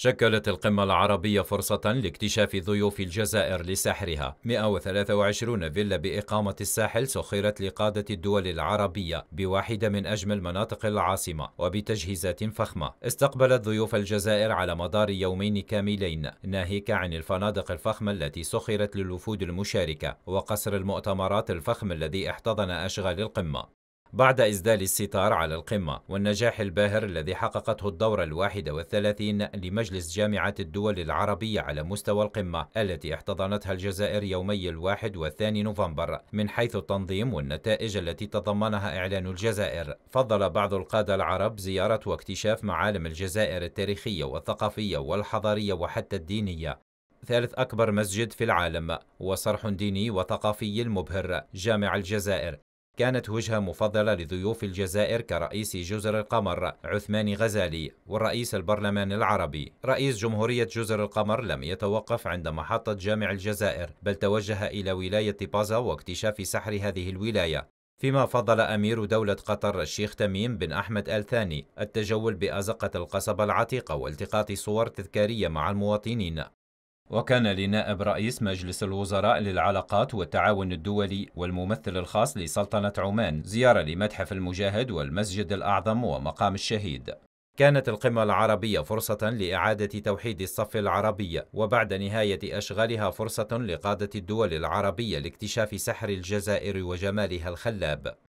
شكلت القمة العربية فرصة لاكتشاف ضيوف الجزائر لساحرها 123 فيلا بإقامة الساحل سخرت لقادة الدول العربية بواحدة من أجمل مناطق العاصمة وبتجهيزات فخمة استقبلت ضيوف الجزائر على مدار يومين كاملين ناهيك عن الفنادق الفخمة التي سخرت للوفود المشاركة وقصر المؤتمرات الفخم الذي احتضن أشغال القمة بعد إسدال الستار على القمة والنجاح الباهر الذي حققته الدورة الواحدة والثلاثين لمجلس جامعة الدول العربية على مستوى القمة التي احتضنتها الجزائر يومي الواحد والثاني نوفمبر من حيث التنظيم والنتائج التي تضمنها إعلان الجزائر فضل بعض القادة العرب زيارة واكتشاف معالم الجزائر التاريخية والثقافية والحضارية وحتى الدينية ثالث أكبر مسجد في العالم وصرح ديني وثقافي مبهر جامع الجزائر كانت وجهة مفضلة لضيوف الجزائر كرئيس جزر القمر عثمان غزالي ورئيس البرلمان العربي رئيس جمهورية جزر القمر لم يتوقف عند محطة جامع الجزائر بل توجه إلى ولاية بازا واكتشاف سحر هذه الولاية فيما فضل أمير دولة قطر الشيخ تميم بن أحمد آل ثاني التجول بأزقة القصبة العتيقة والتقاط صور تذكارية مع المواطنين وكان لنائب رئيس مجلس الوزراء للعلاقات والتعاون الدولي والممثل الخاص لسلطنة عمان زيارة لمتحف المجاهد والمسجد الأعظم ومقام الشهيد كانت القمة العربية فرصة لإعادة توحيد الصف العربي وبعد نهاية أشغالها فرصة لقادة الدول العربية لاكتشاف سحر الجزائر وجمالها الخلاب